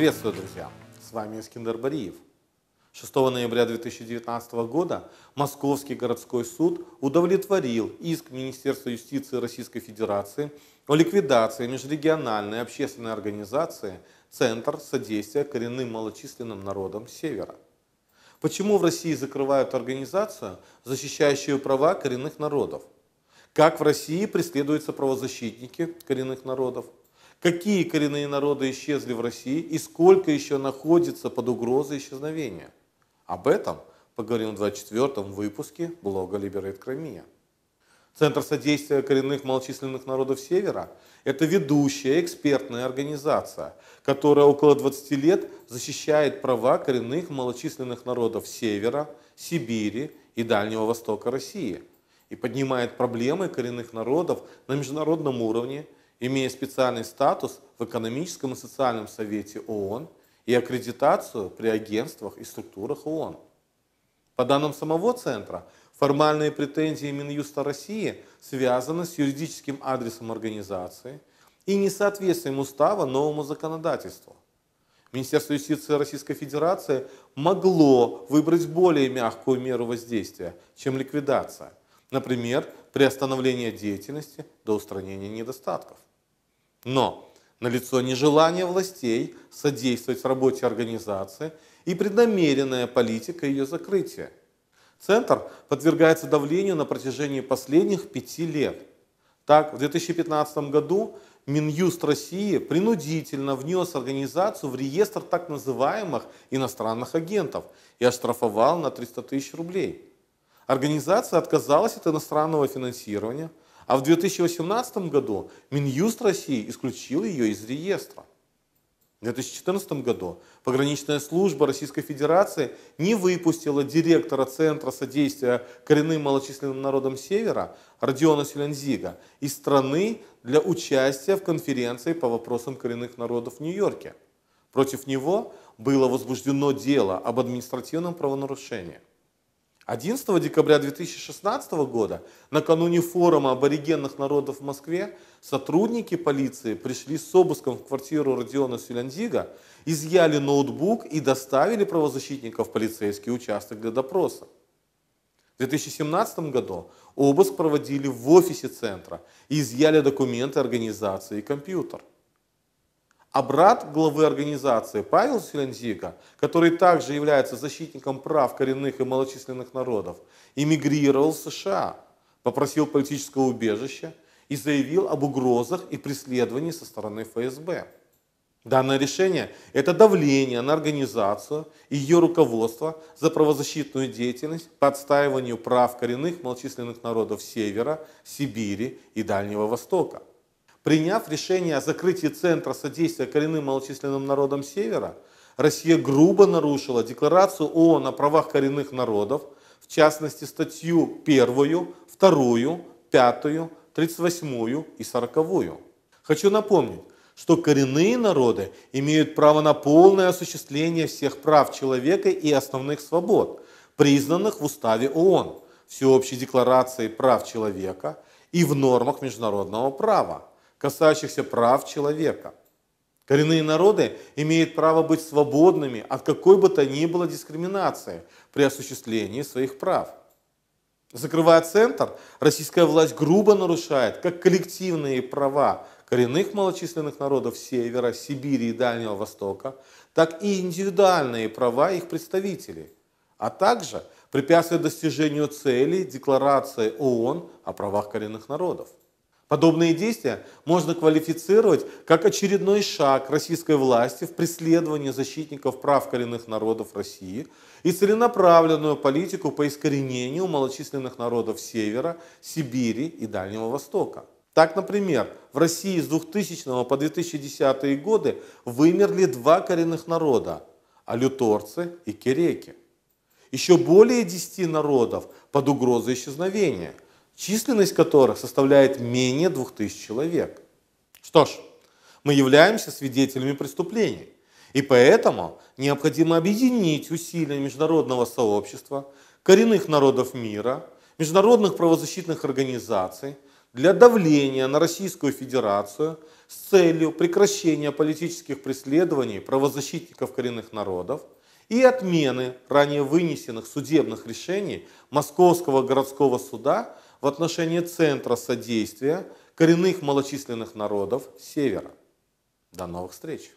Приветствую, друзья! С вами Искендер Бариев. 6 ноября 2019 года Московский городской суд удовлетворил иск Министерства юстиции Российской Федерации о ликвидации межрегиональной общественной организации «Центр содействия коренным малочисленным народам Севера». Почему в России закрывают организацию, защищающую права коренных народов? Как в России преследуются правозащитники коренных народов – какие коренные народы исчезли в России и сколько еще находится под угрозой исчезновения. Об этом поговорим в 24-м выпуске блога Liberate Crimea. Центр содействия коренных малочисленных народов Севера – это ведущая экспертная организация, которая около 20 лет защищает права коренных малочисленных народов Севера, Сибири и Дальнего Востока России и поднимает проблемы коренных народов на международном уровне – имея специальный статус в экономическом и социальном совете ООН и аккредитацию при агентствах и структурах ООН. По данным самого центра, формальные претензии Минюста России связаны с юридическим адресом организации и несоответствием устава новому законодательству. Министерство юстиции Российской Федерации могло выбрать более мягкую меру воздействия, чем ликвидация. Например, приостановление деятельности до устранения недостатков. Но налицо нежелание властей содействовать работе организации и преднамеренная политика ее закрытия. Центр подвергается давлению на протяжении последних пяти лет. Так, в 2015 году Минюст России принудительно внес организацию в реестр так называемых иностранных агентов и оштрафовал на 300 тысяч рублей. Организация отказалась от иностранного финансирования – а в 2018 году Минюст России исключил ее из реестра. В 2014 году пограничная служба Российской Федерации не выпустила директора Центра содействия коренным малочисленным народам Севера Родиона Селензига из страны для участия в конференции по вопросам коренных народов в Нью-Йорке. Против него было возбуждено дело об административном правонарушении. 11 декабря 2016 года, накануне форума аборигенных народов в Москве, сотрудники полиции пришли с обыском в квартиру Родиона Сюляндига, изъяли ноутбук и доставили правозащитников в полицейский участок для допроса. В 2017 году обыск проводили в офисе центра и изъяли документы организации и компьютер. А брат главы организации Павел Селензика, который также является защитником прав коренных и малочисленных народов, эмигрировал в США, попросил политического убежища и заявил об угрозах и преследовании со стороны ФСБ. Данное решение – это давление на организацию и ее руководство за правозащитную деятельность по отстаиванию прав коренных малочисленных народов Севера, Сибири и Дальнего Востока – Приняв решение о закрытии Центра содействия коренным малочисленным народам Севера, Россия грубо нарушила Декларацию ООН о правах коренных народов, в частности статью 1, 2, 5, 38 и 40. Хочу напомнить, что коренные народы имеют право на полное осуществление всех прав человека и основных свобод, признанных в Уставе ООН, Всеобщей декларации прав человека и в нормах международного права касающихся прав человека. Коренные народы имеют право быть свободными от какой бы то ни было дискриминации при осуществлении своих прав. Закрывая центр, российская власть грубо нарушает как коллективные права коренных малочисленных народов Севера, Сибири и Дальнего Востока, так и индивидуальные права их представителей, а также препятствует достижению цели Декларации ООН о правах коренных народов. Подобные действия можно квалифицировать как очередной шаг российской власти в преследовании защитников прав коренных народов России и целенаправленную политику по искоренению малочисленных народов Севера, Сибири и Дальнего Востока. Так, например, в России с 2000 по 2010 годы вымерли два коренных народа – алюторцы и кереки. Еще более 10 народов под угрозой исчезновения – численность которых составляет менее 2000 человек. Что ж, мы являемся свидетелями преступлений, и поэтому необходимо объединить усилия международного сообщества, коренных народов мира, международных правозащитных организаций для давления на Российскую Федерацию с целью прекращения политических преследований правозащитников коренных народов и отмены ранее вынесенных судебных решений Московского городского суда – в отношении Центра содействия коренных малочисленных народов Севера. До новых встреч!